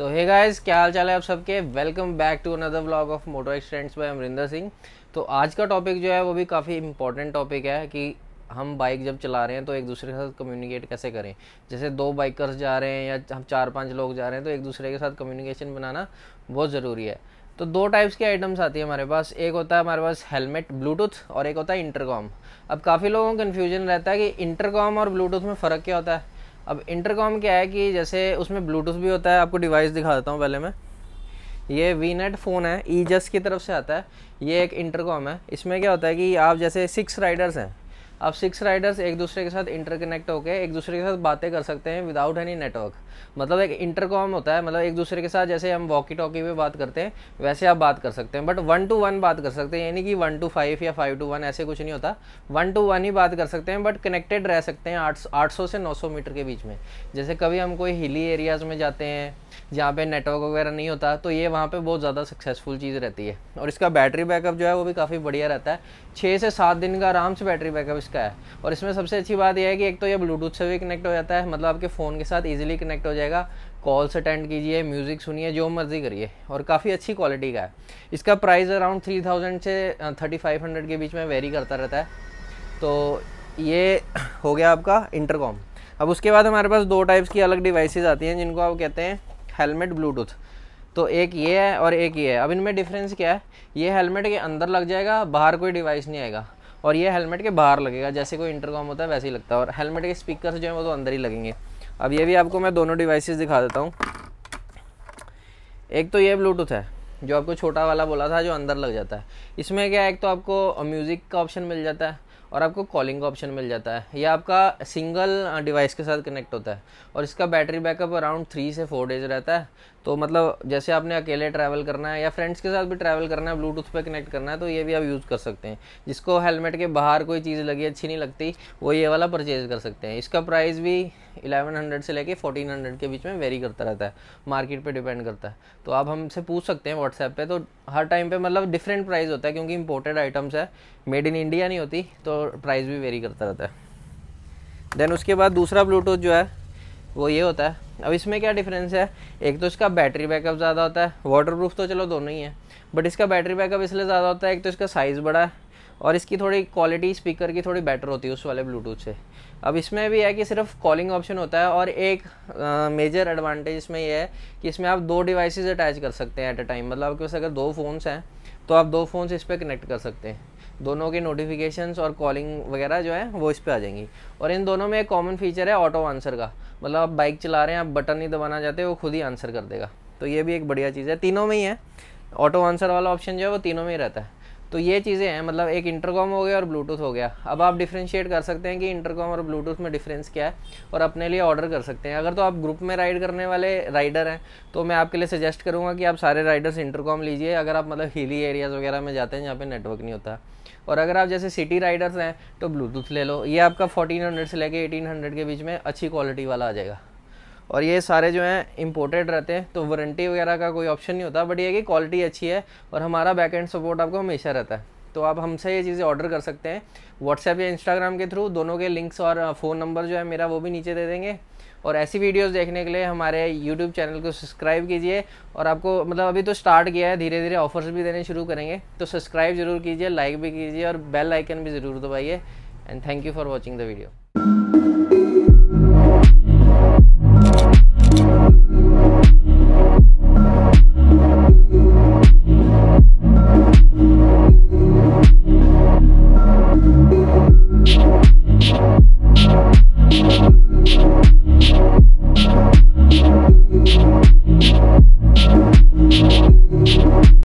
सो hey guys क्या हाल चाल है आप सबके welcome back to another vlog of motor accidents by Amrinder Singh तो आज का टॉपिक जो है वो भी काफ़ी इंपॉर्टेंट टॉपिक है कि हम बाइक जब चला रहे हैं तो एक दूसरे के साथ कम्युनिकेट कैसे करें जैसे दो बाइकर्स जा रहे हैं या हम चार पांच लोग जा रहे हैं तो एक दूसरे के साथ कम्युनिकेशन बनाना बहुत ज़रूरी है तो दो टाइप्स के आइटम्स आती है हमारे पास एक होता है हमारे पास हेलमेट ब्लूटूथ और एक होता है इंटरकॉम अब काफ़ी लोगों का कन्फ्यूजन रहता है कि इंटरकॉम और ब्लूटूथ में फ़र्क क्या होता है अब इंटरकॉम क्या है कि जैसे उसमें ब्लूटूथ भी होता है आपको डिवाइस दिखा देता हूँ पहले मैं ये वी नेट फ़ोन है ई e जस की तरफ से आता है ये एक इंटरकॉम है इसमें क्या होता है कि आप जैसे सिक्स राइडर्स हैं अब सिक्स राइडर्स एक दूसरे के साथ इंटरकनेक्ट होकर एक दूसरे के साथ बातें कर सकते हैं विदाउट एनी नेटवर्क मतलब एक इंटरकॉम होता है मतलब एक दूसरे के साथ जैसे हम वॉकी टॉकी पे बात करते हैं वैसे आप बात कर सकते हैं बट वन टू वन बात कर सकते हैं यानी कि वन टू फाइव या फाइव टू वन ऐसे कुछ नहीं होता वन टू वन ही बात कर सकते हैं बट कनेक्टेड रह सकते हैं आठ आठ सौ से नौ सौ मीटर के बीच में जैसे कभी हम कोई हिली एरियाज़ में जाते हैं जहाँ पे नेटवर्क वगैरह नहीं होता तो ये वहाँ पे बहुत ज़्यादा सक्सेसफुल चीज़ रहती है और इसका बैटरी बैकअप जो है वो भी काफ़ी बढ़िया रहता है छः से सात दिन का आराम से बैटरी बैकअप का है और इसमें सबसे अच्छी बात यह है कि एक तो ये ब्लूटूथ से भी कनेक्ट हो जाता है मतलब आपके फ़ोन के साथ ईजिली कनेक्ट हो जाएगा कॉल्स अटेंड कीजिए म्यूज़िक सुनिए जो मर्ज़ी करिए और काफ़ी अच्छी क्वालिटी का है इसका प्राइस अराउंड थ्री थाउजेंड से थर्टी फाइव हंड्रेड के बीच में वेरी करता रहता है तो ये हो गया आपका इंटरकॉम अब उसके बाद हमारे पास दो टाइप्स की अलग डिवाइसेज आती हैं जिनको आप कहते हैं हेलमेट ब्लूटूथ तो एक ये है और एक ये है अब इनमें डिफरेंस क्या है ये हेलमेट के अंदर लग जाएगा बाहर कोई डिवाइस नहीं आएगा और ये हेलमेट के बाहर लगेगा जैसे कोई इंटरकॉम होता है वैसे ही लगता है और हेलमेट के स्पीकर जो है वो तो अंदर ही लगेंगे अब ये भी आपको मैं दोनों डिवाइसेस दिखा देता हूँ एक तो ये ब्लूटूथ है जो आपको छोटा वाला बोला था जो अंदर लग जाता है इसमें क्या है एक तो आपको म्यूज़िक का ऑप्शन मिल जाता है और आपको कॉलिंग का ऑप्शन मिल जाता है ये आपका सिंगल डिवाइस के साथ कनेक्ट होता है और इसका बैटरी बैकअप अराउंड थ्री से फोर डेज रहता है तो मतलब जैसे आपने अकेले ट्रैवल करना है या फ्रेंड्स के साथ भी ट्रैवल करना है ब्लूटूथ पे कनेक्ट करना है तो ये भी आप यूज़ कर सकते हैं जिसको हेलमेट के बाहर कोई चीज़ लगी अच्छी नहीं लगती वो ये वाला परचेज़ कर सकते हैं इसका प्राइस भी 1100 से लेके 1400 के बीच में वेरी करता रहता है मार्केट पे डिपेंड करता है तो आप हमसे पूछ सकते हैं व्हाट्सएप पे तो हर टाइम पे मतलब डिफरेंट प्राइस होता है क्योंकि इंपोर्टेड आइटम्स है मेड इन इंडिया नहीं होती तो प्राइस भी वेरी करता रहता है देन उसके बाद दूसरा ब्लूटूथ जो है वो ये होता है अब इसमें क्या डिफरेंस है एक तो इसका बैटरी बैकअप ज़्यादा होता है वाटर प्रूफ तो चलो दोनों ही है बट इसका बैटरी बैकअप इसलिए ज़्यादा होता है एक तो इसका साइज़ बड़ा है और इसकी थोड़ी क्वालिटी स्पीकर की थोड़ी बेटर होती है उस वाले ब्लूटूथ से अब इसमें भी है कि सिर्फ कॉलिंग ऑप्शन होता है और एक मेजर एडवांटेज इसमें यह है कि इसमें आप दो डिवाइसेस अटैच कर सकते हैं एट अ टाइम मतलब आपके पास अगर दो फ़ोन्स हैं तो आप दो फ़ोन्स इस पर कनेक्ट कर सकते हैं दोनों के नोटिफिकेशंस और कॉलिंग वगैरह जो है वो इस पर आ जाएंगी और इन दोनों में एक कॉमन फीचर है ऑटो आंसर का मतलब आप बाइक चला रहे हैं आप बटन नहीं दबाना चाहते वो खुद ही आंसर कर देगा तो ये भी एक बढ़िया चीज़ है तीनों में ही है ऑटो आंसर वाला ऑप्शन जो है वो तीनों में ही रहता है तो ये चीज़ें हैं मतलब एक इंटरकॉम हो गया और ब्लूटूथ हो गया अब आप डिफ्रेंशिएट कर सकते हैं कि इंटरकॉम और ब्लूटूथ में डिफरेंस क्या है और अपने लिए ऑर्डर कर सकते हैं अगर तो आप ग्रुप में राइड करने वाले राइडर हैं तो मैं आपके लिए सजेस्ट करूँगा कि आप सारे राइडर्स इंटरकॉम लीजिए अगर आप मतलब हिली एरियाज़ वगैरह में जाते हैं जहाँ पर नेटवर्क नहीं होता और अगर आप जैसे सिटी राइडर्स हैं तो ब्लूटूथ ले लो ये आपका फोर्टीन से लेके एटीन के बीच में अच्छी क्वालिटी वाला आ जाएगा और ये सारे जो हैं इम्पोर्टेड रहते हैं तो वारंटी वगैरह का कोई ऑप्शन नहीं होता बट ये कि क्वालिटी अच्छी है और हमारा बैक एंड सपोर्ट आपको हमेशा रहता है तो आप हमसे ये चीज़ें ऑर्डर कर सकते हैं व्हाट्सएप या इंस्टाग्राम के थ्रू दोनों के लिंक्स और फ़ोन uh, नंबर जो है मेरा वो भी नीचे दे देंगे और ऐसी वीडियोस देखने के लिए हमारे यूट्यूब चैनल को सब्सक्राइब कीजिए और आपको मतलब अभी तो स्टार्ट किया है धीरे धीरे ऑफर्स भी देने शुरू करेंगे तो सब्सक्राइब जरूर कीजिए लाइक भी कीजिए और बेल आइकन भी ज़रूर दबाइए and thank you for watching the video